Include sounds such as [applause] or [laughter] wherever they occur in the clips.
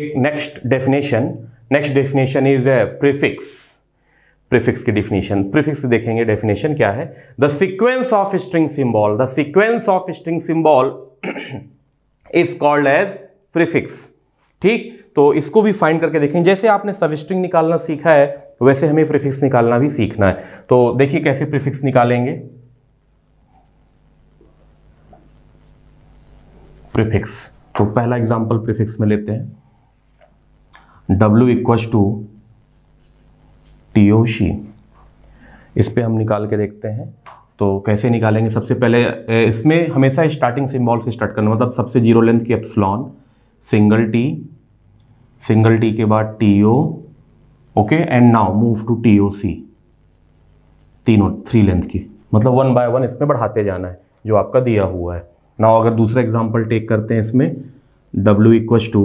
take next definition next definition is a prefix prefix की definition prefix देखेंगे definition क्या है the sequence of string symbol the sequence of string symbol is called as prefix ठीक तो इसको भी find करके देखें जैसे आपने सब स्ट्रिंग निकालना सीखा है वैसे हमें प्रीफिक्स निकालना भी सीखना है तो देखिए कैसे प्रीफिक्स निकालेंगे प्रीफिक्स तो पहला एग्जांपल प्रीफिक्स में लेते हैं W इक्वस टू टी ओशी इस पर हम निकाल के देखते हैं तो कैसे निकालेंगे सबसे पहले इसमें हमेशा स्टार्टिंग सिंबल से स्टार्ट करना मतलब सबसे जीरो लेंथ की epsilon single T single T के बाद T O okay and now move to T O C तीनों थ्री लेंथ की मतलब वन बाय वन इसमें बढ़ाते जाना है जो आपका दिया हुआ है नाउ अगर दूसरा एग्जाम्पल टेक करते हैं इसमें W equals to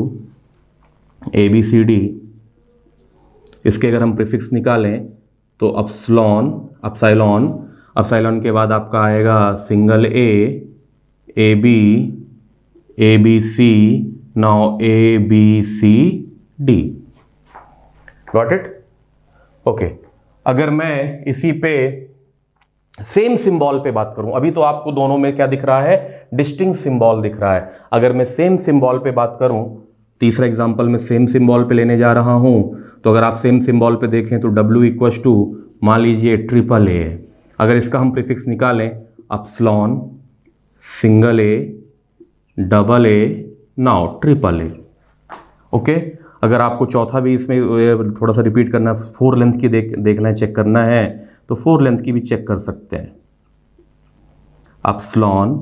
A B C D इसके अगर हम प्रिफिक्स निकालें तो अपसलॉन अपसाइलॉन अपसाइलॉन के बाद आपका आएगा single A A B A B C now A B C D got it okay अगर मैं इसी पे सेम सिंबल पे बात करूं अभी तो आपको दोनों में क्या दिख रहा है डिस्टिंग सिंबल दिख रहा है अगर मैं सेम सिंबल पे बात करूं तीसरा एग्जाम्पल मैं सेम सिम्बॉल पे लेने जा रहा हूँ तो अगर आप सेम सिम्बॉल पे देखें तो डब्ल्यू इक्वस टू मान लीजिए ट्रिपल ए अगर इसका हम प्रिफिक्स निकालें epsilon single A double A now triple A okay अगर आपको चौथा भी इसमें थोड़ा सा रिपीट करना है फोर लेंथ की देख देखना है चेक करना है तो फोर लेंथ की भी चेक कर सकते हैं epsilon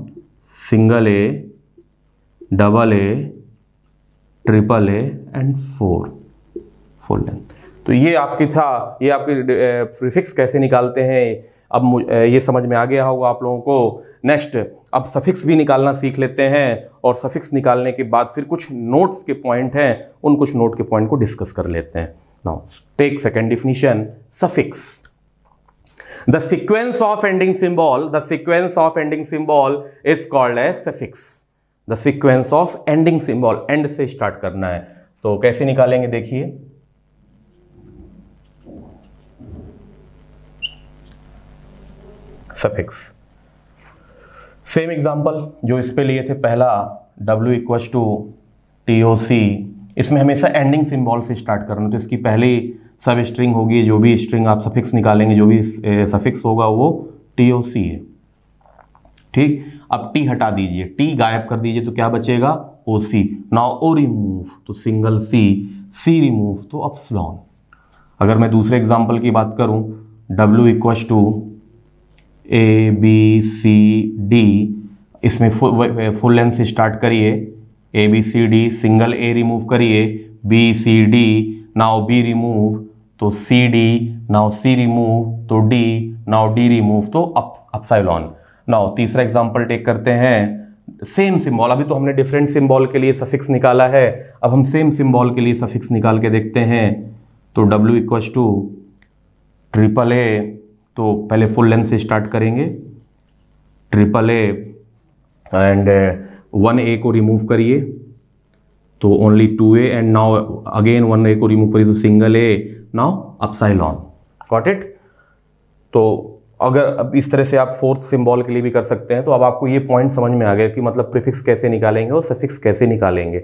single A double A triple A and four four length तो ये आपकी था ये आपकी प्रीफिक्स कैसे निकालते हैं अब ये समझ में आ गया होगा आप लोगों को नेक्स्ट अब सफिक्स भी निकालना सीख लेते हैं और सफिक्स निकालने के बाद फिर कुछ नोट्स के पॉइंट हैं उन कुछ नोट के पॉइंट को डिस्कस कर लेते हैं now take second definition suffix the sequence of ending symbol the sequence of ending symbol is called as suffix the sequence of ending symbol end से स्टार्ट करना है तो कैसे निकालेंगे देखिए सफिक्स सेम एग्जाम्पल जो इस पे लिए थे पहला W equal to T O C इसमें हमेशा एंडिंग सिंबल से स्टार्ट करना तो इसकी पहली सब स्ट्रिंग होगी जो भी स्ट्रिंग आप सफिक्स निकालेंगे जो भी सफिक्स होगा वो टी ओ सी है ठीक अब टी हटा दीजिए टी गायब कर दीजिए तो क्या बचेगा O C now O remove तो सिंगल सी सी रिमूव तो अपसलॉन अगर मैं दूसरे एग्जाम्पल की बात करूं W इक्व to A B C D इसमें फुल लेंथ से स्टार्ट करिए A B C D single A remove करिए B C D now B remove तो C D now C remove तो डी नाउ डी रिमूव तो अप epsilon now तीसरा example take करते हैं सेम सिम्बॉल अभी तो हमने डिफरेंट सिम्बॉल के लिए सफिक्स निकाला है अब हम सेम सिम्बॉल के लिए सफिक्स निकाल के देखते हैं तो डब्ल्यू इक्व टू ट्रिपल ए तो पहले फुल लेंथ से स्टार्ट करेंगे triple A and one A को रिमूव करिए तो only two A and now again one A को रिमूव करिए तो single A now epsilon got it तो अगर अब इस तरह से आप फोर्थ सिंबल के लिए भी कर सकते हैं तो अब आपको ये पॉइंट समझ में आ गया कि मतलब प्रीफिक्स कैसे निकालेंगे और सफिक्स कैसे निकालेंगे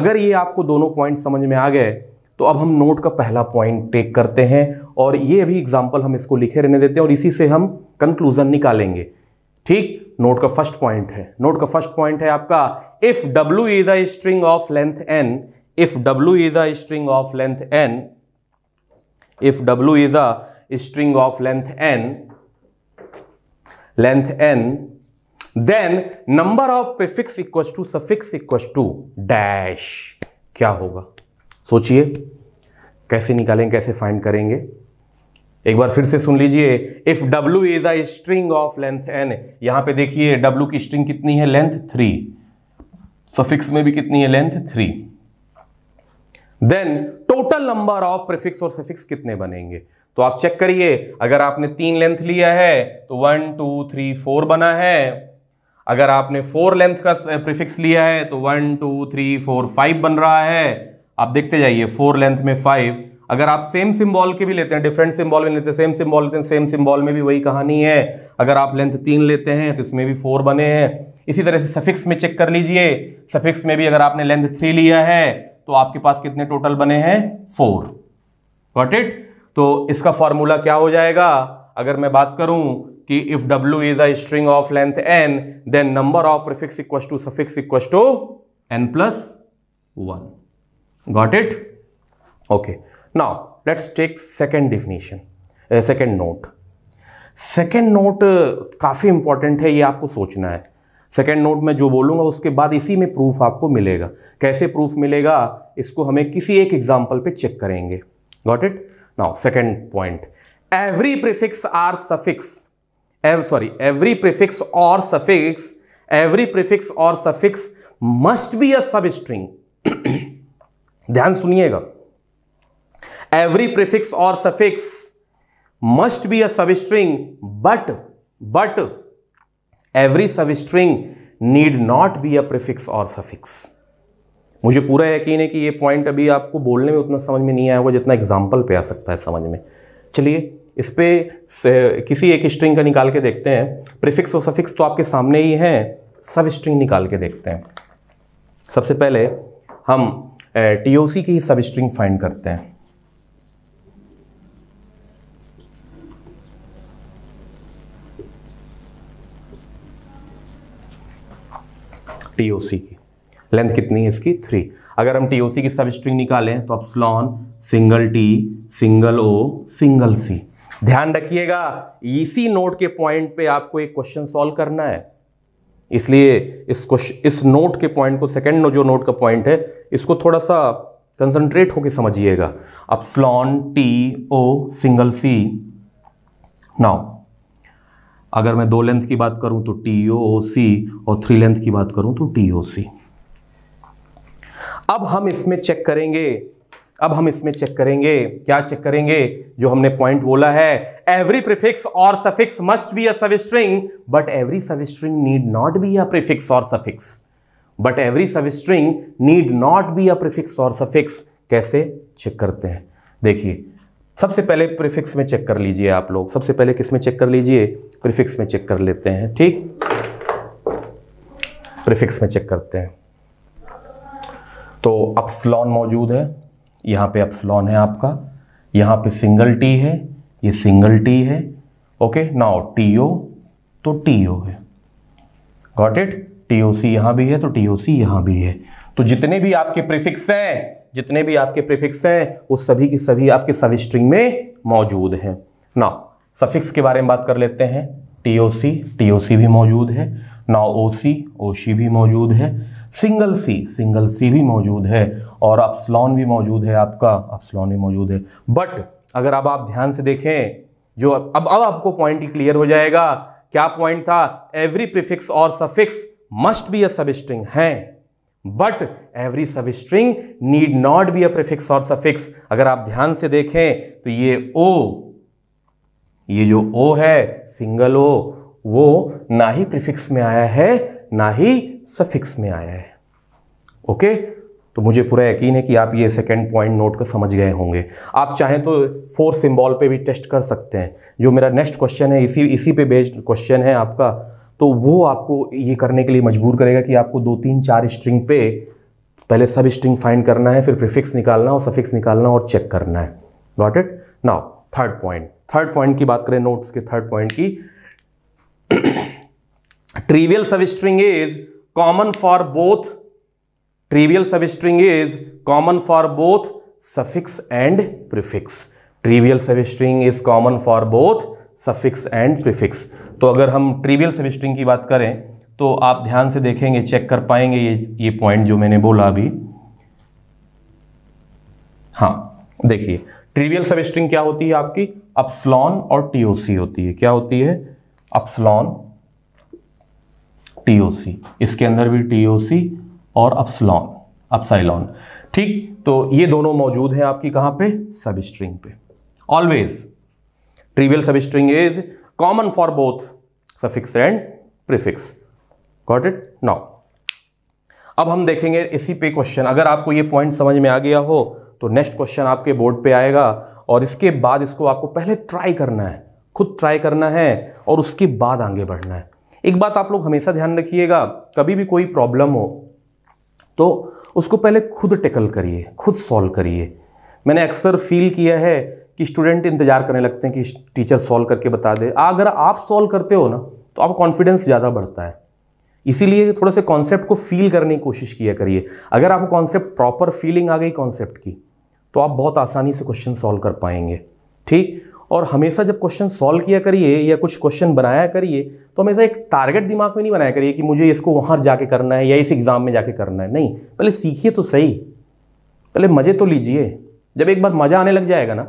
अगर ये आपको दोनों पॉइंट समझ में आ गए तो अब हम नोट का पहला पॉइंट टेक करते हैं और ये अभी एग्जाम्पल हम इसको लिखे रहने देते हैं और इसी से हम कंक्लूजन निकालेंगे ठीक नोट का फर्स्ट पॉइंट है नोट का फर्स्ट पॉइंट है आपका if W is a string of length N if W is a string of length N if W is a string of length N length n then number of prefix equals to suffix equals to dash क्या होगा सोचिए कैसे निकालेंगे कैसे find करेंगे एक बार फिर से सुन लीजिए if w is a string of length n यहां पे देखिए w की स्ट्रिंग कितनी है लेंथ थ्री सफिक्स में भी कितनी है length three then total number of prefix और सफिक्स कितने बनेंगे तो आप चेक करिए अगर आपने तीन लेंथ लिया है तो वन टू थ्री फोर बना है अगर आपने फोर लेंथ का प्रिफिक्स लिया है तो one two three four five बन रहा है आप देखते जाइए फोर लेंथ में फाइव अगर आप सेम सिंबल के भी लेते हैं डिफरेंट सिंबल में लेते हैं सेम सिंबल लेते हैं सेम सिंबल में भी वही कहानी है अगर आप लेंथ तीन लेते हैं तो इसमें भी फोर बने हैं इसी तरह से सफिक्स में चेक कर लीजिए सफिक्स में भी अगर आपने लेंथ थ्री लिया है तो आपके पास कितने टोटल बने हैं फोर वॉट इट तो इसका फॉर्मूला क्या हो जाएगा अगर मैं बात करूं कि if W is a string of length N then number of prefix equal to suffix equal to N plus one got it okay now let's take second definition second note second note काफ़ी important है ये आपको सोचना है second note में जो बोलूंगा उसके बाद इसी में प्रूफ आपको मिलेगा कैसे प्रूफ मिलेगा इसको हमें किसी एक एग्जाम्पल पे चेक करेंगे got it now second point every prefix or suffix ev sorry every prefix or suffix every prefix or suffix must be a substring ध्यान सुनिएगा every prefix or suffix must be a substring but but every substring need not be a prefix or suffix मुझे पूरा यकीन है कि ये point अभी आपको बोलने में उतना समझ में नहीं आया होगा जितना एग्जाम्पल पे आ सकता है समझ में चलिए इस पर किसी एक स्ट्रिंग का निकाल के देखते हैं प्रिफिक्स और सफिक्स तो आपके सामने ही हैं सब स्ट्रिंग निकाल के देखते हैं सबसे पहले हम टी ओ सी की ही सब स्ट्रिंग फाइंड करते हैं टी ओ सी की लेंथ कितनी है इसकी थ्री अगर हम टी ओ सी की सब स्ट्रिंग निकालें तो epsilon single T single O single C ध्यान रखिएगा इसी e नोट के पॉइंट पे आपको एक क्वेश्चन सॉल्व करना है इसलिए इस क्वेश्चन इस नोट के पॉइंट को सेकेंड जो नोट का पॉइंट है इसको थोड़ा सा कंसंट्रेट होकर समझिएगा epsilon T O single C now अगर मैं दो लेंथ की बात करूं तो टी ओ सी और थ्री लेंथ की बात करूं तो टी ओ सी अब हम इसमें चेक करेंगे अब हम इसमें चेक करेंगे क्या चेक करेंगे जो हमने पॉइंट बोला है एवरी प्रिफिक्स और suffix must be a substring but every substring need not be a prefix और suffix but every substring need not be a prefix और सफिक्स कैसे चेक करते हैं देखिए सबसे पहले प्रिफिक्स में चेक कर लीजिए आप लोग सबसे पहले किस में चेक कर लीजिए प्रिफिक्स में चेक कर लेते हैं ठीक प्रिफिक्स में चेक करते हैं तो अपसलॉन मौजूद है यहाँ पे अपसलॉन है आपका यहाँ पे सिंगल टी है ये सिंगल टी है ओके नाउ टी ओ तो टी ओ है got it T O C यहाँ भी है तो टी ओ सी यहाँ भी है तो जितने भी आपके प्रिफिक्स हैं जितने भी आपके प्रिफिक्स हैं वो सभी के सभी आपके सब स्ट्रिंग में मौजूद हैं ना सफिक्स के बारे में बात कर लेते हैं T O C T O सी भी मौजूद है ना ओ सी ओ सी भी मौजूद है सिंगल सी सिंगल सी भी मौजूद है और अपस्लॉन भी मौजूद है आपका अपस्लॉन भी मौजूद है बट अगर अब आप ध्यान से देखें जो अब अब आपको पॉइंट ही क्लियर हो जाएगा क्या पॉइंट था एवरी प्रिफिक्स और suffix must be a substring है but every substring need not be a prefix और सफिक्स अगर आप ध्यान से देखें तो ये ओ ये जो ओ है सिंगल ओ वो ना ही प्रिफिक्स में आया है ना ही सफिक्स में आया है ओके तो मुझे पूरा यकीन है कि आप ये सेकेंड पॉइंट नोट कर समझ गए होंगे आप चाहें तो फोर सिंबल पे भी टेस्ट कर सकते हैं जो मेरा नेक्स्ट क्वेश्चन है इसी इसी पे बेस्ड क्वेश्चन है आपका तो वो आपको ये करने के लिए मजबूर करेगा कि आपको दो तीन चार स्ट्रिंग पे पहले सब स्ट्रिंग फाइंड करना है फिर प्रिफिक्स निकालना और सफिक्स निकालना और चेक करना है what it now third point third point की बात करें नोट्स के थर्ड पॉइंट की trivial substring is common for both trivial substring is common for both suffix and prefix trivial substring is common for both suffix and prefix तो अगर हम trivial substring की बात करें तो आप ध्यान से देखेंगे चेक कर पाएंगे ये ये पॉइंट जो मैंने बोला अभी हाँ देखिए ट्रिवियल सबस्ट्रिंग क्या होती है आपकी अपस्लॉन और टीओसी होती है क्या होती है अपस्लॉन टी इसके अंदर भी टी और अपसलॉन अपसाइलॉन ठीक तो ये दोनों मौजूद हैं आपकी कहां पे सब स्ट्रिंग पे always trivial substring is common for both suffix and prefix got it now अब हम देखेंगे इसी पे क्वेश्चन अगर आपको ये पॉइंट समझ में आ गया हो तो नेक्स्ट क्वेश्चन आपके बोर्ड पे आएगा और इसके बाद इसको आपको पहले ट्राई करना है खुद ट्राई करना है और उसके बाद आगे बढ़ना है एक बात आप लोग हमेशा ध्यान रखिएगा कभी भी कोई प्रॉब्लम हो तो उसको पहले खुद टेकल करिए खुद सॉल्व करिए मैंने अक्सर फील किया है कि स्टूडेंट इंतजार करने लगते हैं कि टीचर सॉल्व करके बता दे अगर आप सॉल्व करते हो ना तो आप कॉन्फिडेंस ज़्यादा बढ़ता है इसीलिए थोड़ा सा कॉन्सेप्ट को फील करने की कोशिश किया करिए अगर आपको कॉन्सेप्ट प्रॉपर फीलिंग आ गई कॉन्सेप्ट की तो आप बहुत आसानी से क्वेश्चन सॉल्व कर पाएंगे ठीक और हमेशा जब क्वेश्चन सॉल्व किया करिए या कुछ क्वेश्चन बनाया करिए तो हमेशा एक टारगेट दिमाग में नहीं बनाया करिए कि मुझे इसको वहाँ जाके करना है या इस एग्ज़ाम में जाके करना है नहीं पहले सीखिए तो सही पहले मज़े तो लीजिए जब एक बार मज़ा आने लग जाएगा ना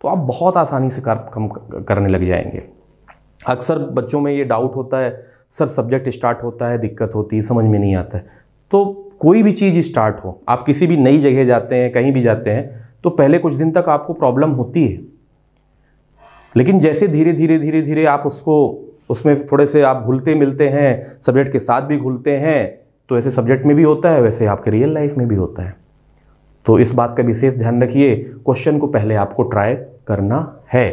तो आप बहुत आसानी से कर, कम करने लग जाएंगे अक्सर बच्चों में ये डाउट होता है सर सब्जेक्ट स्टार्ट होता है दिक्कत होती है समझ में नहीं आता है तो कोई भी चीज़ स्टार्ट हो आप किसी भी नई जगह जाते हैं कहीं भी जाते हैं तो पहले कुछ दिन तक आपको प्रॉब्लम होती है लेकिन जैसे धीरे धीरे धीरे धीरे आप उसको उसमें थोड़े से आप घुलते मिलते हैं सब्जेक्ट के साथ भी घुलते हैं तो ऐसे सब्जेक्ट में भी होता है वैसे आपके रियल लाइफ में भी होता है तो इस बात का विशेष ध्यान रखिए क्वेश्चन को पहले आपको ट्राई करना है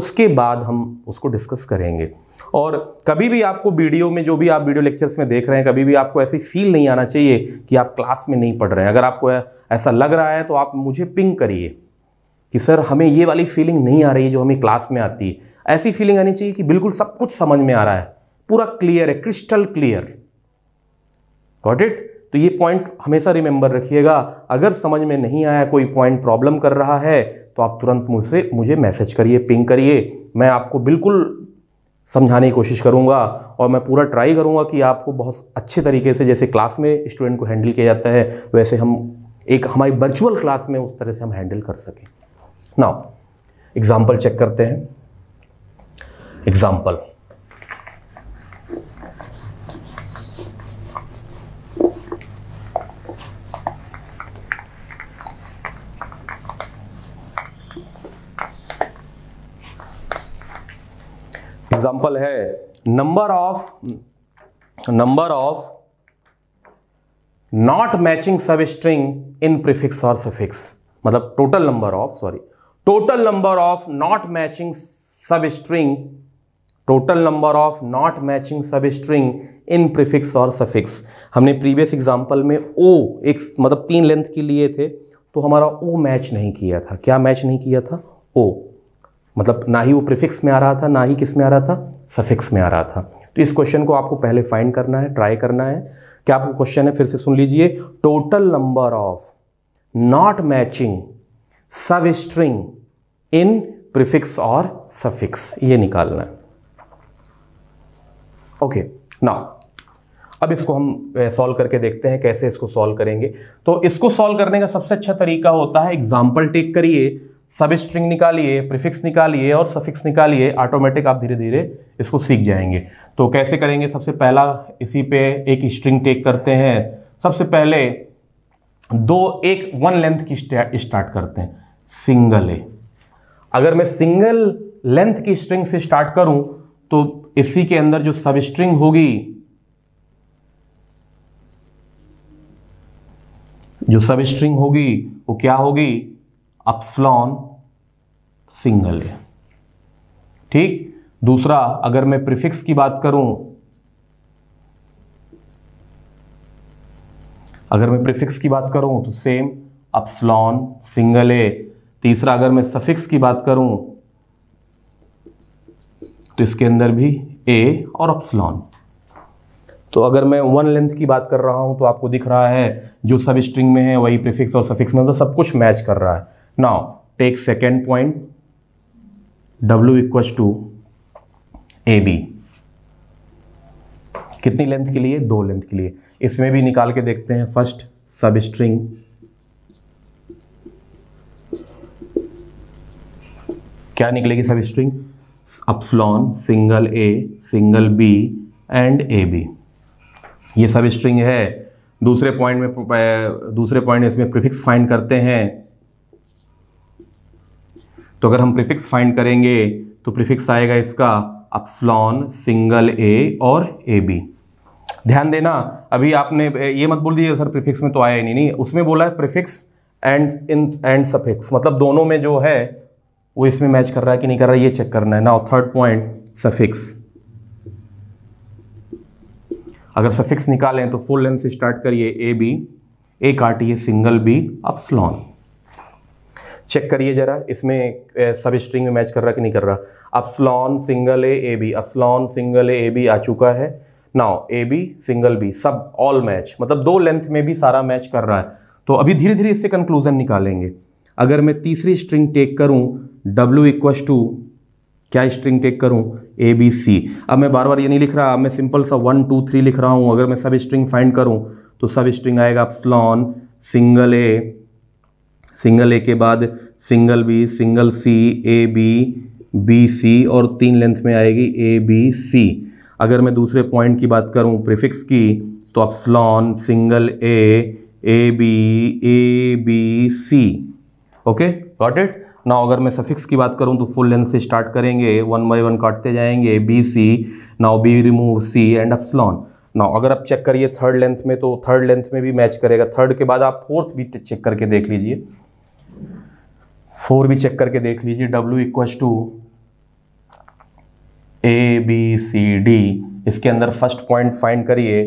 उसके बाद हम उसको डिस्कस करेंगे और कभी भी आपको वीडियो में जो भी आप वीडियो लेक्चर्स में देख रहे हैं कभी भी आपको ऐसी फील नहीं आना चाहिए कि आप क्लास में नहीं पढ़ रहे हैं अगर आपको ऐसा लग रहा है तो आप मुझे पिंग करिए कि सर हमें ये वाली फीलिंग नहीं आ रही है जो हमें क्लास में आती है ऐसी फीलिंग आनी चाहिए कि बिल्कुल सब कुछ समझ में आ रहा है पूरा क्लियर है क्रिस्टल क्लियर गॉट इट तो ये पॉइंट हमेशा रिमेंबर रखिएगा अगर समझ में नहीं आया कोई पॉइंट प्रॉब्लम कर रहा है तो आप तुरंत मुझसे मुझे मैसेज करिए पिंग करिए मैं आपको बिल्कुल समझाने की कोशिश करूंगा और मैं पूरा ट्राई करूंगा कि आपको बहुत अच्छे तरीके से जैसे क्लास में स्टूडेंट को हैंडल किया जाता है वैसे हम एक हमारी वर्चुअल क्लास में उस तरह से हम हैंडल कर सकें नाउ एग्जाम्पल चेक करते हैं एग्जाम्पल एग्जाम्पल है number of number of not matching substring in prefix और सफिक्स मतलब total number of sorry total number of not matching substring total number of not matching substring in prefix और suffix हमने previous example में ओ एक मतलब तीन length के लिए थे तो हमारा ओ मैच नहीं किया था क्या मैच नहीं किया था ओ मतलब ना ही वो प्रिफिक्स में आ रहा था ना ही किस में आ रहा था सफिक्स में आ रहा था तो इस क्वेश्चन को आपको पहले फाइंड करना है ट्राई करना है क्या आपको क्वेश्चन है फिर से सुन लीजिए total number of not matching substring in prefix और सफिक्स ये निकालना है ओके okay, नाउ अब इसको हम सॉल्व करके देखते हैं कैसे इसको सॉल्व करेंगे तो इसको सॉल्व करने का सबसे अच्छा तरीका होता है एग्जाम्पल टेक करिए सब स्ट्रिंग निकालिए प्रिफिक्स निकालिए और सफिक्स निकालिए ऑटोमेटिक आप धीरे धीरे इसको सीख जाएंगे तो कैसे करेंगे सबसे पहला इसी पे एक स्ट्रिंग टेक करते हैं सबसे पहले दो एक वन लेंथ की स्टार्ट करते हैं सिंगल ए अगर मैं सिंगल लेंथ की स्ट्रिंग से स्टार्ट करूं तो इसी के अंदर जो सब स्ट्रिंग होगी जो सब स्ट्रिंग होगी वो क्या होगी अपस्लॉन सिंगल ठीक दूसरा अगर मैं प्रीफिक्स की बात करूं अगर मैं प्रीफिक्स की बात करूं तो सेम अपस्लॉन सिंगल ए तीसरा अगर मैं सफिक्स की बात करूं तो इसके अंदर भी ए और अप्सलॉन तो अगर मैं वन लेंथ की बात कर रहा हूं तो आपको दिख रहा है जो सब स्ट्रिंग में है वही प्रीफिक्स और सफिक्स में तो सब कुछ मैच कर रहा है now take second point W इक्व to A B कितनी लेंथ के लिए दो लेंथ के लिए इसमें भी निकाल के देखते हैं फर्स्ट सब स्ट्रिंग क्या निकलेगी substring epsilon single A single B and A B ये सब स्ट्रिंग है दूसरे पॉइंट में दूसरे पॉइंट इसमें प्रीफिक्स फाइंड करते हैं तो अगर हम प्रीफिक्स फाइंड करेंगे तो प्रीफिक्स आएगा इसका अपसलॉन सिंगल ए और ए बी ध्यान देना अभी आपने ये मत बोल दीजिए सर प्रीफिक्स में तो आया ही नहीं नहीं उसमें बोला है prefix and in and suffix मतलब दोनों में जो है वो इसमें मैच कर रहा है कि नहीं कर रहा है ये चेक करना है नाउ थर्ड पॉइंट सफिक्स अगर सफिक्स निकालें तो फुल लेंथ से स्टार्ट करिए ए बी ए काटिए single B epsilon check करिए जरा इसमें सब स्ट्रिंग में मैच कर रहा कि नहीं कर रहा अब epsilon single A A B epsilon single A A B आ चुका है now A B single B सब ऑल मैच मतलब दो लेंथ में भी सारा मैच कर रहा है तो अभी धीरे धीरे इससे कंक्लूजन निकालेंगे अगर मैं तीसरी स्ट्रिंग टेक करूं डब्ल्यू इक्वस टू क्या स्ट्रिंग टेक करूं ए बी सी अब मैं बार बार ये नहीं लिख रहा अब मैं सिंपल सा वन टू थ्री लिख रहा हूं अगर मैं सब स्ट्रिंग फाइंड करूं तो सब स्ट्रिंग आएगा अपस्लॉन सिंगल ए सिंगल ए के बाद single B single C A B B C और तीन लेंथ में आएगी ए बी सी अगर मैं दूसरे पॉइंट की बात करूं प्रीफिक्स की तो epsilon single A A B A B C okay what it ना अगर मैं सफिक्स की बात करूं तो फुल लेंथ से स्टार्ट करेंगे वन बाई वन काटते जाएंगे B C now B remove C and epsilon now अगर आप चेक करिए थर्ड लेंथ में तो थर्ड लेंथ में भी मैच करेगा थर्ड के बाद आप फोर्थ भी चेक करके देख लीजिए फोर भी चेक करके देख लीजिए W equals to A B C D इसके अंदर फर्स्ट पॉइंट फाइंड करिए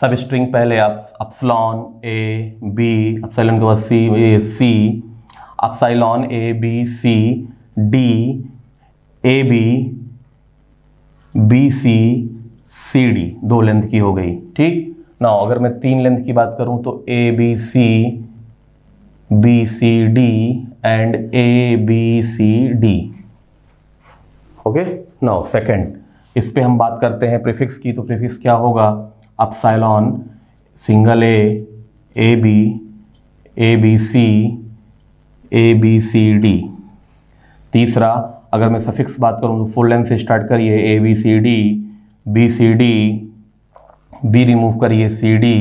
सब स्ट्रिंग पहले आप अपसलॉन ए बी अपसलन के बाद C A C epsilon A B C D A B B C C D दो लेंथ की हो गई ठीक ना अगर मैं तीन लेंथ की बात करूं तो A B C B C D and A B C D okay now second इस पे हम बात करते हैं प्रीफिक्स की तो प्रीफिक्स क्या होगा epsilon single A A B A B C A B C D तीसरा अगर मैं सफिक्स बात करूँ तो फुल लेंथ से स्टार्ट करिए A B C D B C D B remove करिए सी डी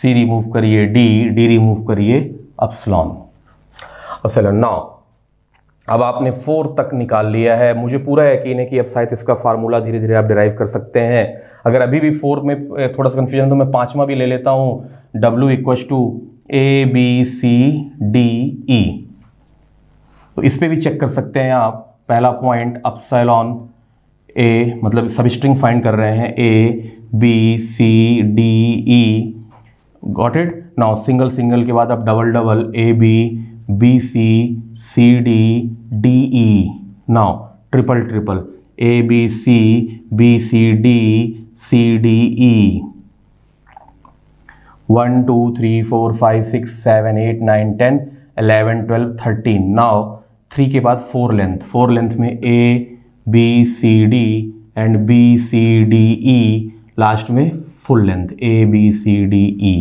सी रिमूव करिए डी डी रिमूव करिए अपसलॉन अपसलॉन नौ अब आपने फोर तक निकाल लिया है मुझे पूरा यकीन है कि अब शायद इसका फार्मूला धीरे धीरे आप डिराइव कर सकते हैं अगर अभी भी फोर में थोड़ा सा कन्फ्यूजन तो मैं पाँचवा भी ले लेता हूँ W इक्व to A B C D E तो इस पर भी चेक कर सकते हैं आप पहला पॉइंट अपसाइलॉन ए मतलब सब स्ट्रिंग फाइंड कर रहे हैं A B C D E got it now single single के बाद आप double double A B B C C D D E now triple triple A B C B C D C D E one two three four five six seven eight nine ten eleven twelve thirteen now three के बाद four length four length में A B C D and B C D E last में full length A B C D E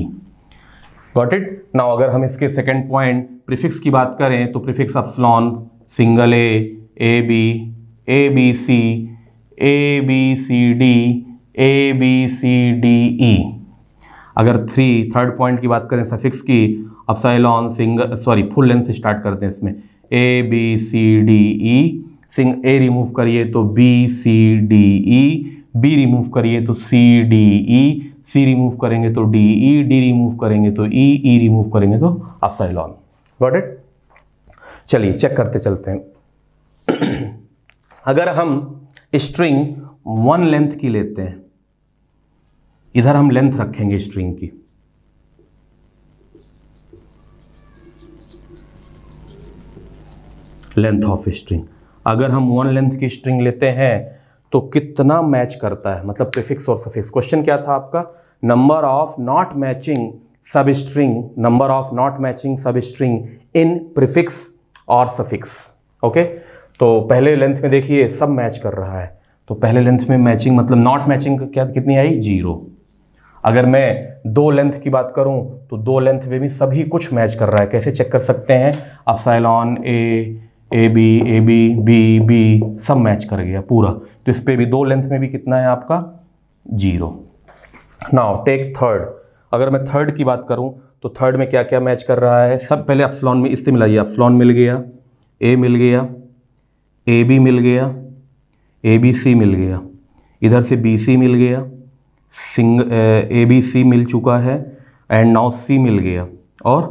got it now अगर हम इसके second point prefix की बात करें तो prefix epsilon single A A B A B C A B C D A B C D E अगर three third point की बात करें सफिक्स की epsilon single sorry full length से स्टार्ट करते हैं इसमें A B C D E single A remove करिए तो B C D E B remove करिए तो सी डी ई सी रिमूव करेंगे तो डी ई डी रिमूव करेंगे तो ई ई रिमूव करेंगे तो अपसाइलॉन गॉट इट चलिए चेक करते चलते हैं [clears throat] अगर हम स्ट्रिंग वन लेंथ की लेते हैं इधर हम लेंथ रखेंगे स्ट्रिंग की लेंथ ऑफ स्ट्रिंग अगर हम वन लेंथ की स्ट्रिंग लेते हैं तो कितना मैच करता है मतलब प्रिफिक्स और सफिक्स क्वेश्चन क्या था आपका number of not matching substring number of not matching substring in prefix और सफिक्स ओके तो पहले लेंथ में देखिए सब मैच कर रहा है तो पहले लेंथ में मैचिंग मतलब नॉट मैचिंग क्या कितनी आई जीरो अगर मैं दो लेंथ की बात करूं तो दो लेंथ में भी सभी कुछ मैच कर रहा है कैसे चेक कर सकते हैं epsilon A A B A B B B सब मैच कर गया पूरा तो इस पर भी दो लेंथ में भी कितना है आपका जीरो नाउ टेक थर्ड अगर मैं थर्ड की बात करूं तो थर्ड में क्या क्या मैच कर रहा है सब पहले अपसलॉन में इससे मिलाइए अपसलॉन मिल गया ए मिल गया ए बी मिल गया ए बी सी मिल गया इधर से बी सी मिल गया सिंग ए बी सी मिल चुका है एंड नाउ सी मिल गया और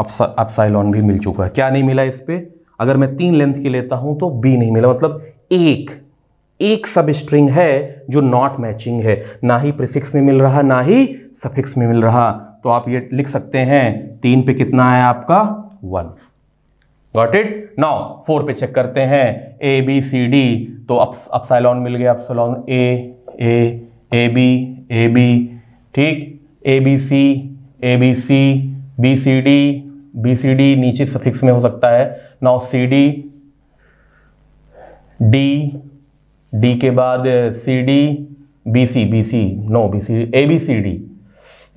अपसाइलॉन भी मिल चुका है क्या नहीं मिला इस पर अगर मैं तीन लेंथ की लेता हूं तो बी नहीं मिला मतलब एक एक सब स्ट्रिंग है जो नॉट मैचिंग है ना ही प्रिफिक्स में मिल रहा ना ही सफिक्स में मिल रहा तो आप ये लिख सकते हैं तीन पे कितना है आपका one got it now four पे चेक करते हैं ए बी सी डी तो अप अपसाइलॉन मिल गया epsilon A A A B A B ठीक A B C A B C B C D B C D नीचे सफिक्स में हो सकता है now C D D D के बाद C D B C B C no B C A B C D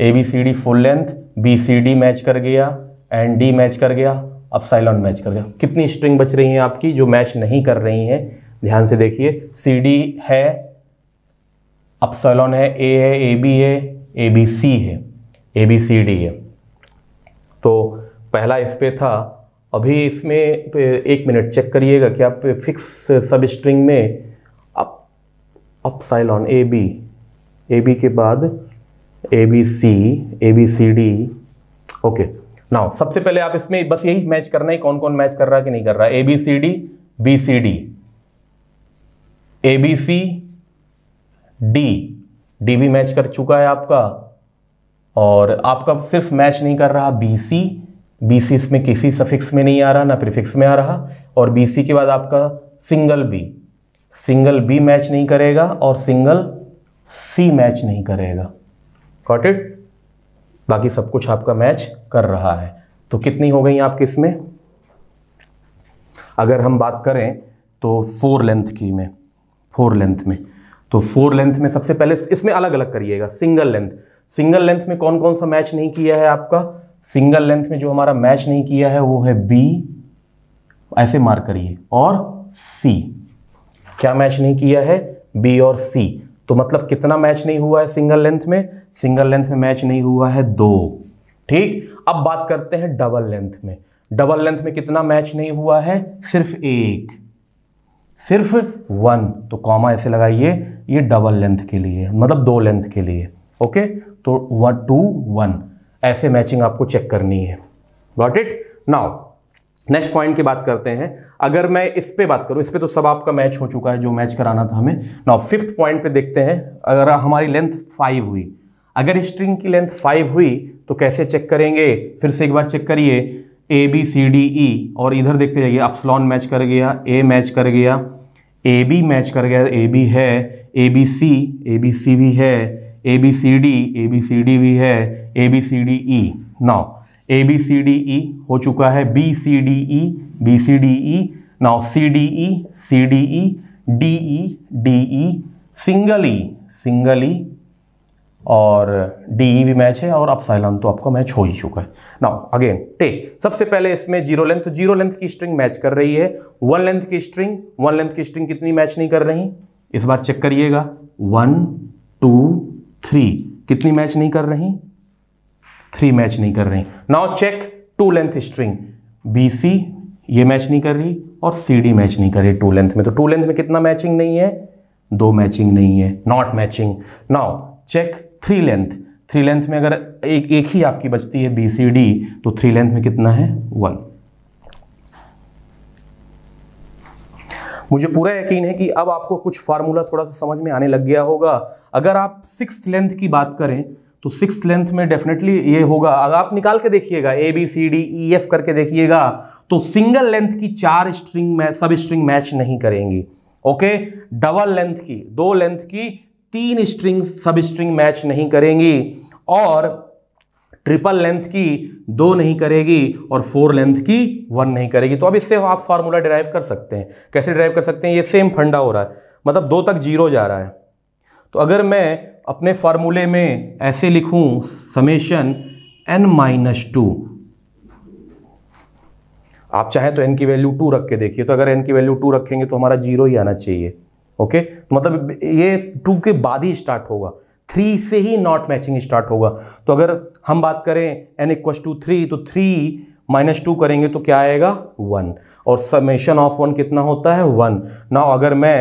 A B C D full length B C D match कर गया and D match कर गया अब साइलॉन match कर गया कितनी स्ट्रिंग बच रही हैं आपकी जो मैच नहीं कर रही हैं ध्यान से देखिए सी डी है अब साइलॉन है ए है ए बी है ए बी सी है ए बी सी डी है तो पहला इस पे था अभी इसमें तो एक मिनट चेक करिएगा कि आप फिक्स सब स्ट्रिंग में epsilon A B A B के बाद A B C A B C D okay now सबसे पहले आप इसमें बस यही मैच करना है कौन कौन मैच कर रहा है कि नहीं कर रहा है A B C D B C D A B C D D भी मैच कर चुका है आपका और आपका सिर्फ मैच नहीं कर रहा बी सी बी सी इसमें किसी सफिक्स में नहीं आ रहा ना प्रिफिक्स में आ रहा और बी सी के बाद आपका single B single B match नहीं करेगा और सिंगल सी मैच नहीं करेगा कॉट इट बाकी सब कुछ आपका मैच कर रहा है तो कितनी हो गई आपके इसमें अगर हम बात करें तो फोर लेंथ की में फोर लेंथ में तो फोर लेंथ में सबसे पहले इसमें अलग अलग करिएगा सिंगल लेंथ सिंगल लेंथ में कौन कौन सा मैच नहीं किया है आपका सिंगल लेंथ में जो हमारा मैच नहीं किया है वो है बी ऐसे मार्क करिए और सी क्या मैच नहीं किया है बी और सी तो मतलब कितना मैच नहीं हुआ है सिंगल लेंथ में सिंगल लेंथ में मैच नहीं हुआ है दो ठीक अब बात करते हैं डबल लेंथ में डबल लेंथ में कितना मैच नहीं हुआ है सिर्फ एक सिर्फ वन तो कॉमा ऐसे लगाइए ये डबल लेंथ के लिए मतलब दो लेंथ के लिए ओके तो वन टू वन ऐसे मैचिंग आपको चेक करनी है got it now next point की बात करते हैं अगर मैं इस पे बात करूं इस पर तो सब आपका मैच हो चुका है जो मैच कराना था हमें नाउ फिफ्थ पॉइंट पे देखते हैं अगर हमारी लेंथ फाइव हुई अगर स्ट्रिंग की लेंथ फाइव हुई तो कैसे चेक करेंगे फिर से एक बार चेक करिए ए बी सी डी ई और इधर देखते जाइए अपसलॉन मैच कर गया ए मैच कर गया ए बी मैच कर गया ए बी है A B C A B C भी है A B C D A B C D भी है A B C D E now A B C D E हो चुका है B C D E B C D E now C D E C D E D E D E single E single E और D E e भी match है और अब साइलान तो आपका मैच हो ही चुका है नाउ अगेन टे सबसे पहले इसमें जीरो लेंथ जीरो लेंथ की स्ट्रिंग मैच कर रही है वन लेंथ की स्ट्रिंग वन लेंथ की स्ट्रिंग कितनी मैच नहीं कर रही इस बार चेक करिएगा वन टू थ्री कितनी मैच नहीं कर रही थ्री मैच नहीं कर रही now check two length string B C ये मैच नहीं कर रही और सी डी मैच नहीं कर रही टू लेंथ में तो टू लेंथ में कितना मैचिंग नहीं है दो मैचिंग नहीं है not matching now check three length three length में अगर एक एक ही आपकी बचती है बी सी डी तो थ्री लेंथ में कितना है वन मुझे पूरा यकीन है कि अब आपको कुछ फार्मूला थोड़ा सा समझ में आने लग गया होगा अगर आप सिक्स लेंथ की बात करें तो सिक्स लेंथ में डेफिनेटली ये होगा अगर आप निकाल के देखिएगा A B C D E F करके देखिएगा तो सिंगल लेंथ की चार string match substring match नहीं करेंगी ओके डबल लेंथ की दो लेंथ की तीन स्ट्रिंग सब स्ट्रिंग मैच नहीं करेंगी और ट्रिपल लेंथ की दो नहीं करेगी और फोर लेंथ की वन नहीं करेगी तो अब इससे आप फार्मूला डिराइव कर सकते हैं कैसे डिराइव कर सकते हैं ये सेम फंडा हो रहा है मतलब दो तक जीरो जा रहा है तो अगर मैं अपने फार्मूले में ऐसे लिखूं समेशन एन माइनस टू आप चाहे तो एन की वैल्यू टू रख के देखिए तो अगर एन की वैल्यू टू रखेंगे तो हमारा जीरो ही आना चाहिए ओके तो मतलब ये टू के बाद ही स्टार्ट होगा थ्री से ही नॉट मैचिंग स्टार्ट होगा तो अगर हम बात करें एन इक्वस टू थ्री तो थ्री माइनस टू करेंगे तो क्या आएगा वन और समेशन ऑफ वन कितना होता है वन ना अगर मैं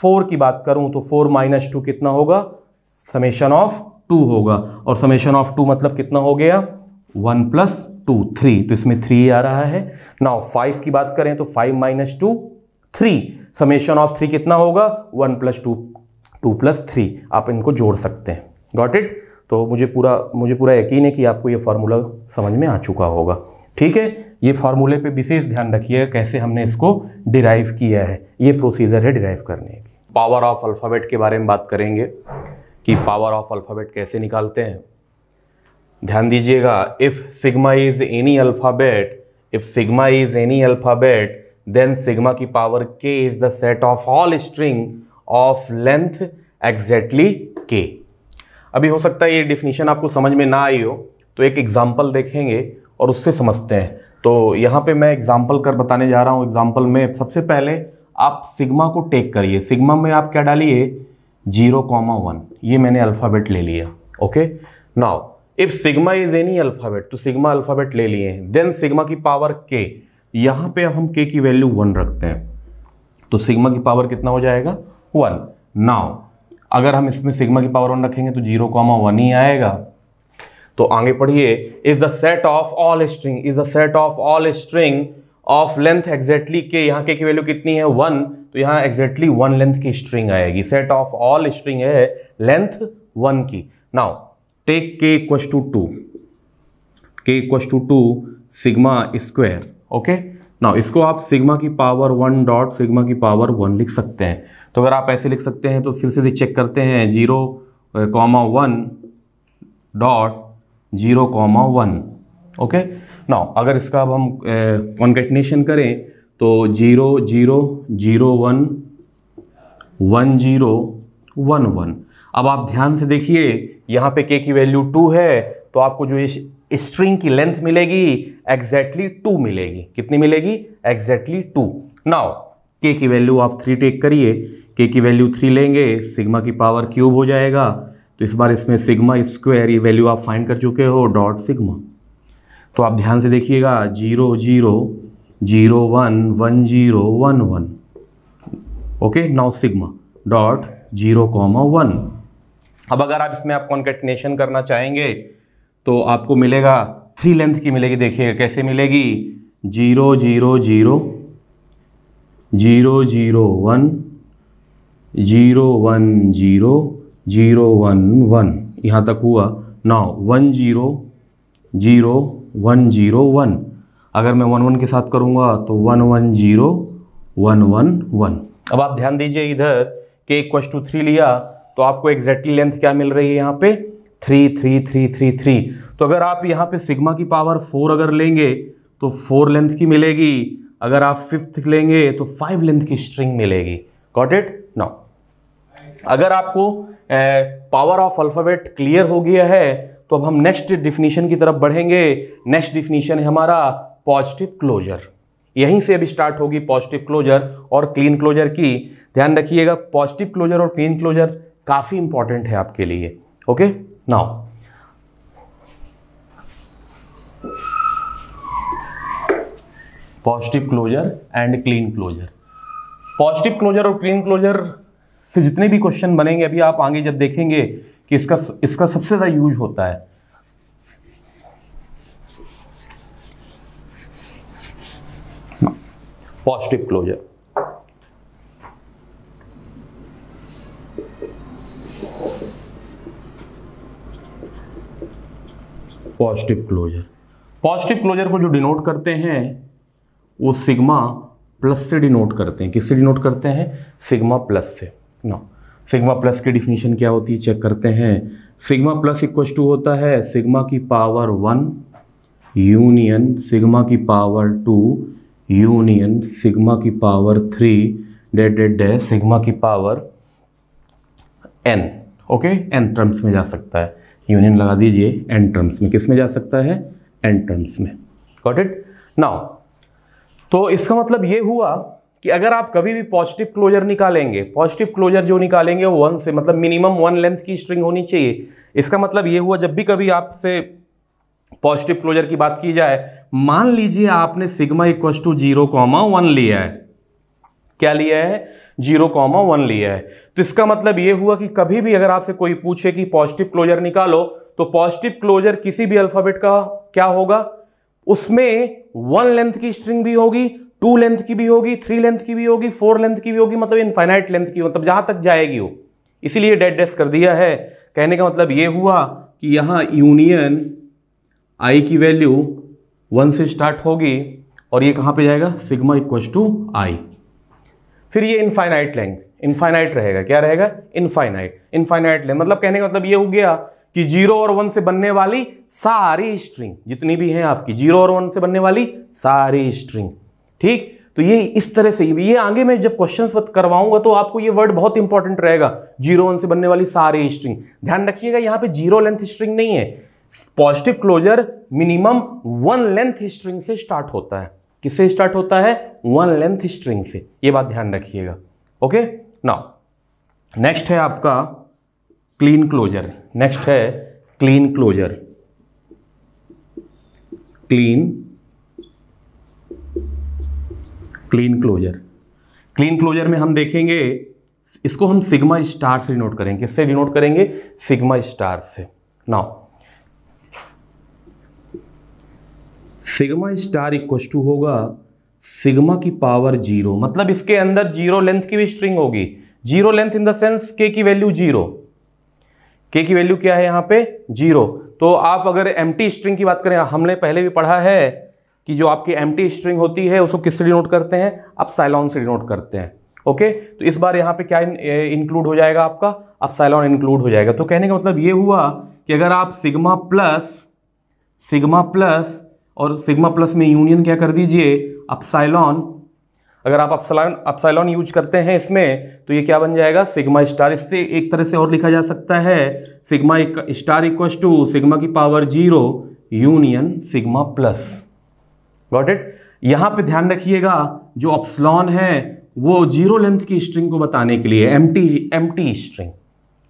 फोर की बात करूं तो फोर माइनस टू कितना होगा समेशन ऑफ टू होगा और समेशन ऑफ टू मतलब कितना हो गया वन प्लस टू थ्री तो इसमें थ्री आ रहा है नाउ फाइव की बात करें तो five minus two three summation of three कितना होगा one plus two two plus three आप इनको जोड़ सकते हैं गॉट इट तो मुझे पूरा मुझे पूरा यकीन है कि आपको ये फार्मूला समझ में आ चुका होगा ठीक है ये फार्मूले पे विशेष ध्यान रखिए कैसे हमने इसको डिराइव किया है ये प्रोसीजर है डिराइव करने की पावर ऑफ अल्फ़ाबेट के बारे में बात करेंगे कि पावर ऑफ अल्फ़ाबेट कैसे निकालते हैं ध्यान दीजिएगा if sigma is any alphabet if sigma is any alphabet then sigma की power K is the set of all string of length exactly K अभी हो सकता है ये डिफिनीशन आपको समझ में ना आई हो तो एक एग्ज़ाम्पल देखेंगे और उससे समझते हैं तो यहाँ पे मैं एग्ज़ाम्पल कर बताने जा रहा हूँ एग्ज़ाम्पल में सबसे पहले आप सिग्मा को टेक करिए सिग्मा में आप क्या डालिए जीरो कॉमा वन ये मैंने अल्फ़ाबेट ले लिया okay now if sigma is any alphabet तो सिग्मा अल्फ़ाबेट ले लिए हैं देन सिग्मा की पावर के यहाँ पे अब हम के की वैल्यू वन रखते हैं तो सिग्मा की पावर कितना हो जाएगा वन नाउ अगर हम इसमें सिग्मा की पावर वन रखेंगे तो जीरो कॉमा वन ही आएगा तो आगे पढ़िए is the set of all string is the set of all string of length exactly k यहाँ के की वैल्यू कितनी है वन तो यहाँ एग्जैक्टली वन लेंथ की स्ट्रिंग आएगी सेट ऑफ ऑल स्ट्रिंग है लेंथ वन की now take k equals to two k equals to two sigma square okay now इसको आप सिग्मा की पावर वन डॉट सिग्मा की पावर वन लिख सकते हैं तो अगर आप ऐसे लिख सकते हैं तो फिर से चेक करते हैं zero comma one dot zero comma one okay now अगर इसका अब हम कॉन्केटनेशन करें तो zero zero zero one one zero one one अब आप ध्यान से देखिए यहाँ पे के की वैल्यू टू है तो आपको जो स्ट्रिंग की लेंथ मिलेगी एग्जैक्टली टू मिलेगी कितनी मिलेगी एग्जैक्टली टू नाउ के की वैल्यू आप थ्री टेक करिए के की वैल्यू थ्री लेंगे सिग्मा की पावर क्यूब हो जाएगा तो इस बार इसमें सिग्मा स्क्वायर ये वैल्यू आप फाइंड कर चुके हो डॉट सिग्मा तो आप ध्यान से देखिएगा zero zero zero one one zero one one okay now sigma dot zero comma one अब अगर आप इसमें आप कॉन्केटनेशन करना चाहेंगे तो आपको मिलेगा थ्री लेंथ की मिलेगी देखिए कैसे मिलेगी zero zero zero zero zero one zero one zero zero one one यहाँ तक हुआ now one zero zero one zero one अगर मैं वन वन के साथ करूँगा तो one one zero one one one अब आप ध्यान दीजिए इधर के इक्व टू थ्री लिया तो आपको एग्जैक्टली लेंथ क्या मिल रही है यहाँ पे three three three three three तो अगर आप यहाँ पे सिग्मा की पावर फोर अगर लेंगे तो फोर लेंथ की मिलेगी अगर आप फिफ्थ लेंगे तो फाइव लेंथ की स्ट्रिंग मिलेगी गॉट इट नाउ अगर आपको पावर ऑफ अल्फ़ाबेट क्लियर हो गया है तो अब हम नेक्स्ट डिफिनीशन की तरफ बढ़ेंगे नेक्स्ट डिफिनीशन है हमारा पॉजिटिव क्लोजर यहीं से अब स्टार्ट होगी पॉजिटिव क्लोजर और क्लीन क्लोजर की ध्यान रखिएगा पॉजिटिव क्लोजर और क्लीन क्लोजर काफ़ी इंपॉर्टेंट है आपके लिए okay now positive closure and Kleene closure positive closure और क्लीन क्लोजर से जितने भी क्वेश्चन बनेंगे अभी आप आगे जब देखेंगे कि इसका इसका सबसे ज़्यादा यूज होता है positive closure positive closure positive closure को जो डिनोट करते हैं वो सिग्मा प्लस से डिनोट करते हैं किससे डिनोट करते हैं सिग्मा प्लस से ना सिग्मा प्लस की डिफिनीशन क्या होती है चेक करते हैं सिग्मा प्लस इक्व टू होता है सिग्मा की पावर वन यूनियन सिग्मा की पावर टू यूनियन सिग्मा की power three dash dash dash sigma की power n okay n terms में जा सकता है यूनियन लगा दीजिए एन टर्म्स में किस में जा सकता है एन टर्म्स में गॉट इट नाउ तो इसका मतलब ये हुआ कि अगर आप कभी भी पॉजिटिव क्लोजर निकालेंगे पॉजिटिव क्लोजर जो निकालेंगे वो वन से मतलब मिनिमम वन लेंथ की स्ट्रिंग होनी चाहिए इसका मतलब ये हुआ जब भी कभी आपसे पॉजिटिव क्लोजर की बात की जाए मान लीजिए आपने sigma equal to zero comma one लिया है क्या लिया है जीरो कॉमा वन लिया है तो इसका मतलब यह हुआ कि कभी भी अगर आपसे कोई पूछे कि पॉजिटिव क्लोजर निकालो तो पॉजिटिव क्लोजर किसी भी अल्फाबेट का क्या होगा उसमें वन लेंथ की स्ट्रिंग भी होगी टू लेंथ की भी होगी थ्री लेंथ की भी होगी फोर लेंथ की भी होगी मतलब इनफाइनाइट लेंथ की मतलब जहां तक जाएगी वो इसीलिए डेड डेस्क कर दिया है कहने का मतलब यह हुआ कि यहां यूनियन आई की वैल्यू वन से स्टार्ट होगी और ये कहाँ पे जाएगा सिग्मा इक्वल्स टू आई फिर ये इनफाइनाइट लेंथ इनफाइनाइट रहेगा क्या रहेगा इनफाइनाइट इनफाइनाइट लेंथ मतलब कहने का मतलब ये हो गया कि जीरो और वन से बनने वाली सारी स्ट्रिंग जितनी भी है आपकी जीरो और वन से बनने वाली सारी स्ट्रिंग ठीक तो ये इस तरह से ये आगे मैं जब क्वेश्चंस करवाऊंगा तो आपको ये वर्ड बहुत इंपॉर्टेंट रहेगा जीरो वन से बनने वाली सारी स्ट्रिंग ध्यान रखिएगा यहाँ पे जीरो लेंथ स्ट्रिंग नहीं है positive closure minimum one length string से स्टार्ट होता है किससे स्टार्ट होता है वन लेंथ स्ट्रिंग से ये बात ध्यान रखिएगा ओके नाउ नेक्स्ट है आपका क्लीन क्लोजर नेक्स्ट है Kleene closure Kleene Kleene closure Kleene closure में हम देखेंगे इसको हम सिग्मा स्टार से डिनोट करेंगे किससे डिनोट करेंगे सिग्मा स्टार से now sigma star equal to होगा सिग्मा की पावर जीरो मतलब इसके अंदर जीरो लेंथ की भी स्ट्रिंग होगी zero length in the sense k की वैल्यू जीरो के की वैल्यू क्या है यहाँ पे जीरो तो आप अगर एम स्ट्रिंग की बात करें हमने पहले भी पढ़ा है कि जो आपकी एम स्ट्रिंग होती है उसको किससे डिनोट करते हैं आप साइलॉन से डिनोट करते हैं ओके तो इस बार यहां पे क्या इंक्लूड हो जाएगा आपका आप साइलॉन इंक्लूड हो जाएगा तो कहने का मतलब ये हुआ कि अगर आप सिग्मा प्लस सिग्मा प्लस और सिग्मा प्लस में यूनियन क्या कर दीजिए अपसाइलॉन अगर आप अपसाइलॉन अपसाइलॉन यूज करते हैं इसमें तो ये क्या बन जाएगा सिग्मा स्टार इससे एक तरह से और लिखा जा सकता है sigma star equal to sigma की power zero union sigma plus got it यहाँ पे ध्यान रखिएगा जो अपसलॉन है वो जीरो लेंथ की स्ट्रिंग को बताने के लिए empty empty string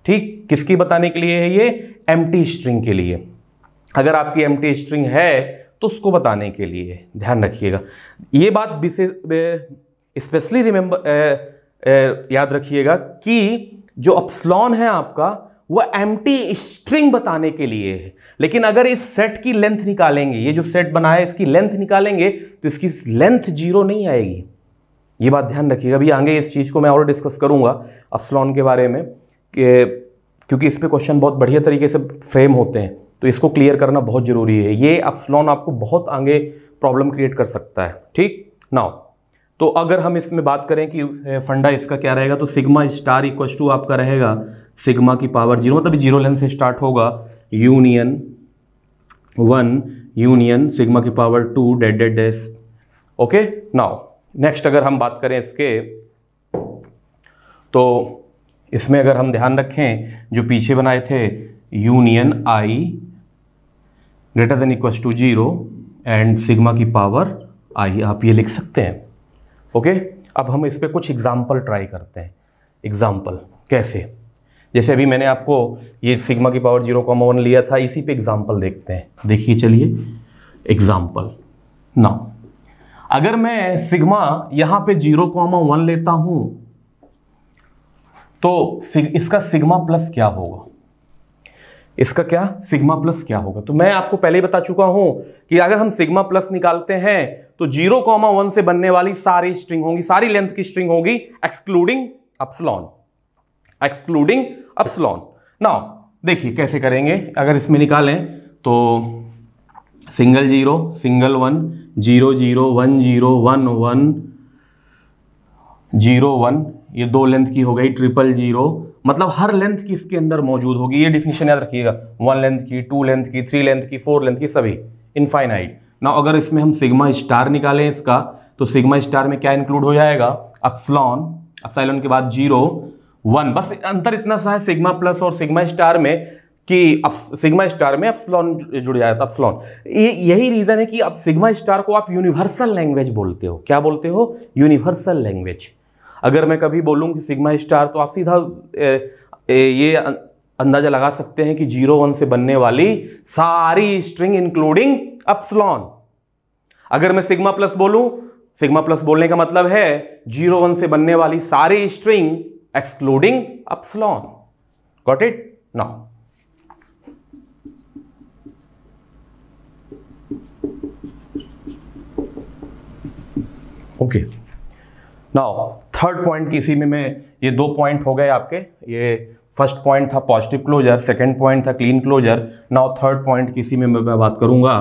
ठीक किसकी बताने के लिए है ये एम टी स्ट्रिंग के लिए अगर आपकी एम टी स्ट्रिंग है तो उसको बताने के लिए ध्यान रखिएगा ये बात विशेष स्पेशली रिमेंबर याद रखिएगा कि जो अप्सलॉन है आपका वह एम स्ट्रिंग बताने के लिए है लेकिन अगर इस सेट की लेंथ निकालेंगे ये जो सेट बनाया है इसकी लेंथ निकालेंगे तो इसकी लेंथ जीरो नहीं आएगी ये बात ध्यान रखिएगा अभी आगे इस चीज़ को मैं और डिस्कस करूँगा अप्सलॉन के बारे में क्योंकि इस पर क्वेश्चन बहुत बढ़िया तरीके से फ्रेम होते हैं तो इसको क्लियर करना बहुत ज़रूरी है ये अपसलॉन आपको बहुत आगे प्रॉब्लम क्रिएट कर सकता है ठीक नाउ तो अगर हम इसमें बात करें कि फंडा इसका क्या रहेगा तो सिग्मा स्टार इक्व टू आपका रहेगा सिग्मा की पावर जीरो मतलब जीरो लेंथ से स्टार्ट होगा यूनियन वन यूनियन सिग्मा की power two dash dash dash okay now next अगर हम बात करें इसके तो इसमें अगर हम ध्यान रखें जो पीछे बनाए थे union i greater than equals to zero and sigma की पावर आई आप ये लिख सकते हैं ओके अब हम इस पर कुछ एग्जाम्पल ट्राई करते हैं एग्जाम्पल कैसे जैसे अभी मैंने आपको ये सिग्मा की पावर जीरो कॉमा वन लिया था इसी पे एग्जाम्पल देखते हैं देखिए चलिए एग्जाम्पल ना अगर मैं सिग्मा यहां पे जीरो कॉमा वन लेता हूं तो इसका सिग्मा प्लस क्या होगा इसका क्या सिग्मा प्लस क्या होगा तो मैं आपको पहले ही बता चुका हूं कि अगर हम सिग्मा प्लस निकालते हैं तो जीरो कॉमा वन से बनने वाली सारी स्ट्रिंग होगी सारी लेंथ की स्ट्रिंग होगी excluding epsilon excluding epsilon now देखिए कैसे करेंगे अगर इसमें निकालें तो single zero single one zero zero one zero one one zero one ये दो लेंथ की हो गई ट्रिपल जीरो मतलब हर लेंथ की इसके अंदर मौजूद होगी ये डिफिनेशन याद रखिएगा वन लेंथ की टू लेंथ की थ्री लेंथ की फोर लेंथ की सभी इनफाइनाइट ना अगर इसमें हम सिग्मा स्टार निकालें इसका तो सिग्मा स्टार में क्या इंक्लूड हो जाएगा अपसलॉन अपसाइलन के बाद जीरो वन बस अंतर इतना सा है सिग्मा प्लस और सिग्मा स्टार में कि अब सिग्मा स्टार में अपसलॉन जुड़ जाता अफसलॉन अपसलॉन ये यही रीज़न है कि अब सिग्मा स्टार को आप यूनिवर्सल लैंग्वेज बोलते हो क्या बोलते हो यूनिवर्सल लैंग्वेज अगर मैं कभी बोलूँ कि सिग्मा स्टार तो आप सीधा ए, ए, ये अं-, अंदाज़ा लगा सकते हैं कि जीरो वन से बनने वाली सारी स्ट्रिंग इंक्लूडिंग अपसलॉन अगर मैं सिग्मा प्लस बोलूं सिग्मा प्लस बोलने का मतलब है जीरो वन से बनने वाली सारी string excluding epsilon got it now okay now third point की इसी में मैं ये दो पॉइंट हो गए आपके ये फर्स्ट पॉइंट था पॉजिटिव क्लोजर सेकंड पॉइंट था Kleene closure now third point की इसी में मैं बात करूंगा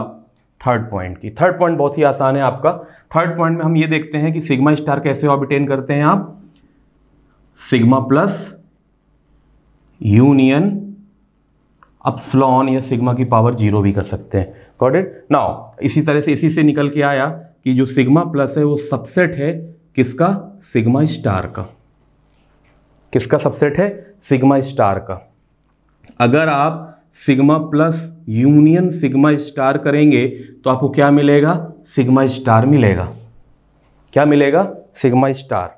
थर्ड पॉइंट की थर्ड पॉइंट बहुत ही आसान है आपका थर्ड पॉइंट में हम ये देखते हैं कि सिग्मा स्टार कैसे ऑबिटेन करते हैं आप सिग्मा प्लस यूनियन अपस्लॉन या सिग्मा की पावर जीरो भी कर सकते हैं गॉट इट नाउ इसी तरह से इसी से निकल के आया कि जो सिग्मा प्लस है वो सबसेट है किसका सिग्मा स्टार का किसका सबसेट है सिग्मा स्टार का अगर आप sigma plus union sigma star करेंगे तो आपको क्या मिलेगा सिग्मा स्टार मिलेगा क्या मिलेगा सिग्मा स्टार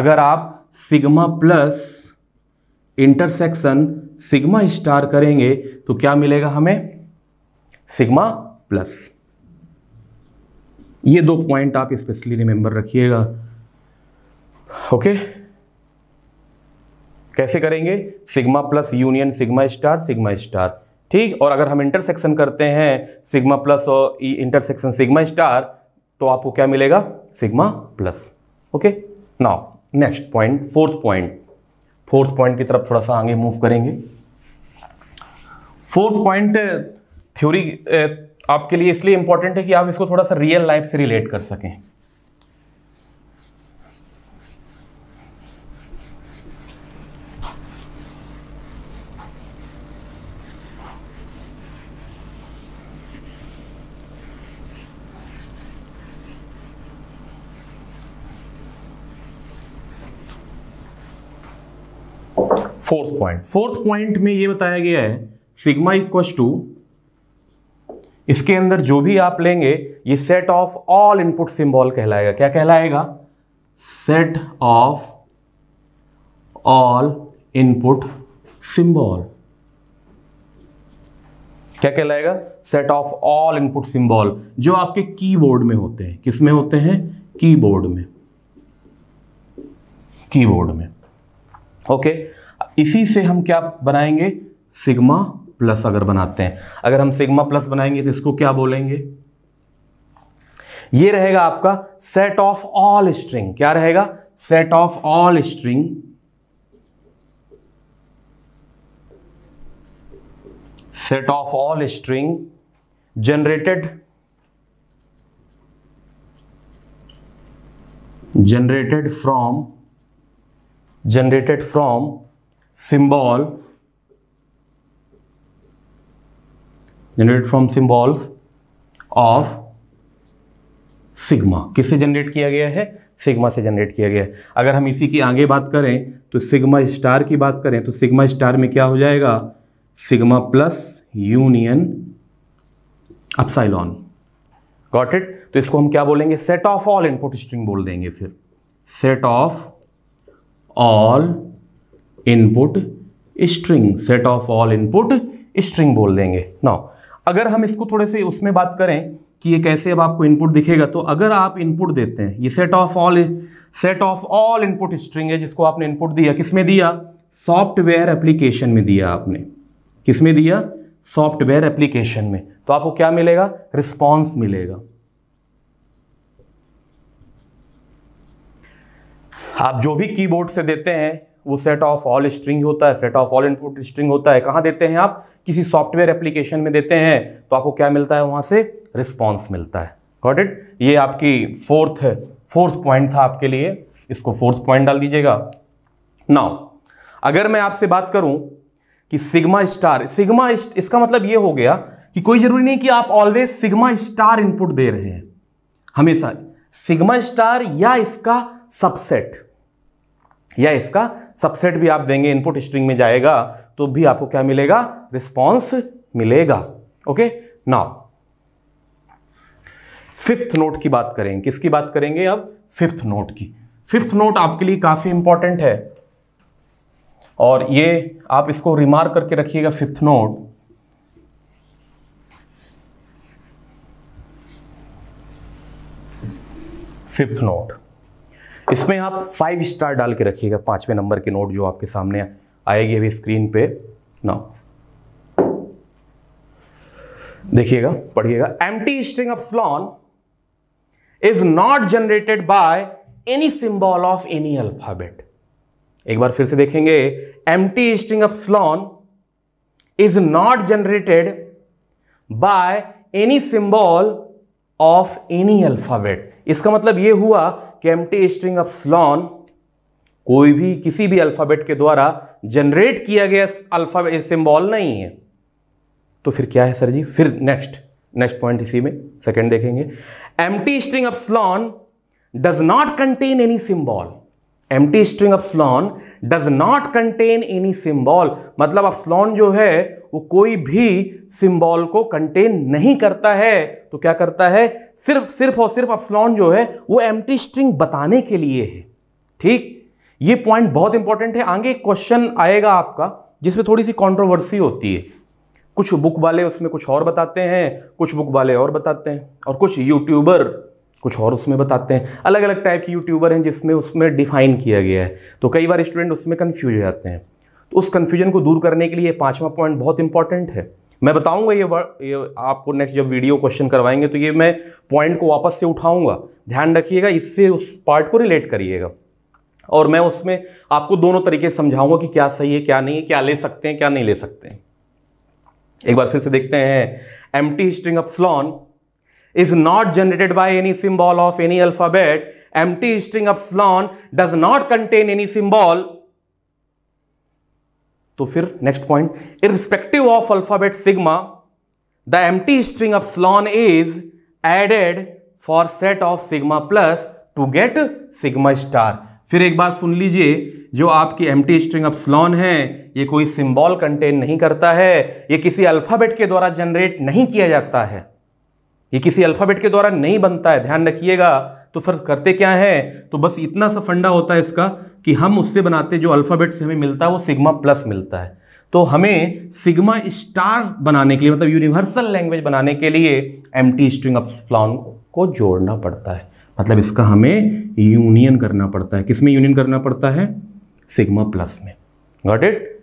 अगर आप sigma plus intersection sigma star करेंगे तो क्या मिलेगा हमें सिग्मा प्लस ये दो पॉइंट आप स्पेशली रिमेंबर रखिएगा ओके कैसे करेंगे sigma plus union sigma star sigma star ठीक और अगर हम इंटरसेक्शन करते हैं सिग्मा प्लस और इंटरसेक्शन सिग्मा स्टार तो आपको क्या मिलेगा sigma plus okay now next point fourth point fourth point की तरफ थोड़ा सा आगे मूव करेंगे फोर्थ पॉइंट थ्योरी आपके लिए इसलिए इंपॉर्टेंट है कि आप इसको थोड़ा सा रियल लाइफ से रिलेट कर सकें फोर्थ पॉइंट फोर्थ पॉइंट में ये बताया गया है सिग्मा इक्व टू इसके अंदर जो भी आप लेंगे ये set of all input symbol कहलाएगा क्या कहलाएगा set of all input symbol क्या कहलाएगा set of all input symbol जो आपके कीबोर्ड में होते हैं किस में होते हैं कीबोर्ड में कीबोर्ड में ओके इसी से हम क्या बनाएंगे सिग्मा प्लस अगर बनाते हैं अगर हम सिग्मा प्लस बनाएंगे तो इसको क्या बोलेंगे ये रहेगा आपका सेट ऑफ ऑल स्ट्रिंग क्या रहेगा set of all string set of all string generated generated from generated from symbol generate from symbols of sigma किससे जनरेट किया गया है सिग्मा से जनरेट किया गया है अगर हम इसी की आगे बात करें तो सिग्मा स्टार की बात करें तो सिग्मा स्टार में क्या हो जाएगा sigma plus union epsilon got it तो इसको हम क्या बोलेंगे set of all input string बोल देंगे फिर set of all input string set of all input string बोल देंगे नाउ अगर हम इसको थोड़े से उसमें बात करें कि ये कैसे अब आपको इनपुट दिखेगा तो अगर आप इनपुट देते हैं ये set of all set of all input string है जिसको आपने इनपुट दिया किसमें दिया सॉफ्टवेयर एप्लीकेशन में दिया आपने किसमें दिया सॉफ्टवेयर एप्लीकेशन में तो आपको क्या मिलेगा रिस्पॉन्स मिलेगा आप जो भी कीबोर्ड से देते हैं वो सेट ऑफ ऑल स्ट्रिंग होता है set of all input string होता है कहाँ देते हैं आप किसी सॉफ्टवेयर एप्लीकेशन में देते हैं तो आपको क्या मिलता है वहाँ से रिस्पॉन्स मिलता है गॉट इट ये आपकी फोर्थ फोर्थ पॉइंट था आपके लिए इसको फोर्थ पॉइंट डाल दीजिएगा नाउ अगर मैं आपसे बात करूं कि सिग्मा स्टार सिग्मा इसका मतलब ये हो गया कि कोई जरूरी नहीं कि आप ऑलवेज सिग्मा स्टार इनपुट दे रहे हैं हमेशा सिग्मा स्टार या इसका सबसेट या इसका सबसेट भी आप देंगे इनपुट स्ट्रिंग में जाएगा तो भी आपको क्या मिलेगा रिस्पॉन्स मिलेगा ओके नाउ फिफ्थ नोट की बात करेंगे किसकी बात करेंगे अब फिफ्थ नोट की फिफ्थ नोट आपके लिए काफ़ी इंपॉर्टेंट है और ये आप इसको रिमार्क करके रखिएगा फिफ्थ नोट फिफ्थ नोट इसमें आप फाइव स्टार डाल के रखिएगा पांचवें नंबर के नोट जो आपके सामने आएगी अभी स्क्रीन पे ना देखिएगा पढ़िएगा empty string of epsilon is not generated by any symbol of any alphabet एक बार फिर से देखेंगे empty string of epsilon is not generated by any symbol of any alphabet इसका मतलब यह हुआ कि स्ट्रिंग ऑफ स्लॉन कोई भी किसी भी अल्फ़ाबेट के द्वारा जनरेट किया गया अल्फ़ाबेट सिंबल नहीं है तो फिर क्या है सर जी फिर नेक्स्ट नेक्स्ट पॉइंट इसी में सेकंड देखेंगे empty string of epsilon does not contain any symbol empty string of epsilon does not contain any symbol मतलब स्लॉन जो है वो कोई भी सिंबल को कंटेन नहीं करता है तो क्या करता है सिर्फ सिर्फ और सिर्फ अफसलॉन जो है वो एम्प्टी स्ट्रिंग बताने के लिए है ठीक ये पॉइंट बहुत इंपॉर्टेंट है आगे क्वेश्चन आएगा आपका जिसमें थोड़ी सी कंट्रोवर्सी होती है कुछ बुक वाले उसमें कुछ और बताते हैं कुछ बुक वाले और बताते हैं और कुछ यूट्यूबर कुछ और उसमें बताते हैं अलग अलग टाइप के यूट्यूबर हैं जिसमें उसमें डिफाइन किया गया है तो कई बार स्टूडेंट उसमें कन्फ्यूज हो जाते हैं तो उस कन्फ्यूजन को दूर करने के लिए पाँचवा पॉइंट बहुत इंपॉर्टेंट है मैं बताऊंगा ये, ये आपको नेक्स्ट जब वीडियो क्वेश्चन करवाएंगे तो ये मैं पॉइंट को वापस से उठाऊंगा ध्यान रखिएगा इससे उस पार्ट को रिलेट करिएगा और मैं उसमें आपको दोनों तरीके से समझाऊंगा कि क्या सही है क्या नहीं है क्या ले सकते हैं क्या नहीं ले सकते हैं एक बार फिर से देखते हैं empty string is not generated by any symbol of any alphabet एम empty of epsilon does not contain any symbol तो फिर next point irrespective of alphabet sigma the empty string of epsilon is added for set of sigma plus to get sigma star फिर एक बार सुन लीजिए जो आपकी M empty string स्लॉन है ये कोई सिंबल कंटेन नहीं करता है ये किसी अल्फ़ाबेट के द्वारा जनरेट नहीं किया जाता है ये किसी अल्फ़ाबेट के द्वारा नहीं बनता है ध्यान रखिएगा तो फिर करते क्या है तो बस इतना सा फंडा होता है इसका कि हम उससे बनाते जो अल्फ़ाबेट से हमें मिलता है वो सिग्मा प्लस मिलता है तो हमें सिग्मा स्टार बनाने के लिए मतलब यूनिवर्सल लैंग्वेज बनाने के लिए एम टी स्ट्रिंग अपलॉन को जोड़ना पड़ता है मतलब इसका हमें यूनियन करना पड़ता है किस में यूनियन करना पड़ता है सिग्मा प्लस में गॉट इट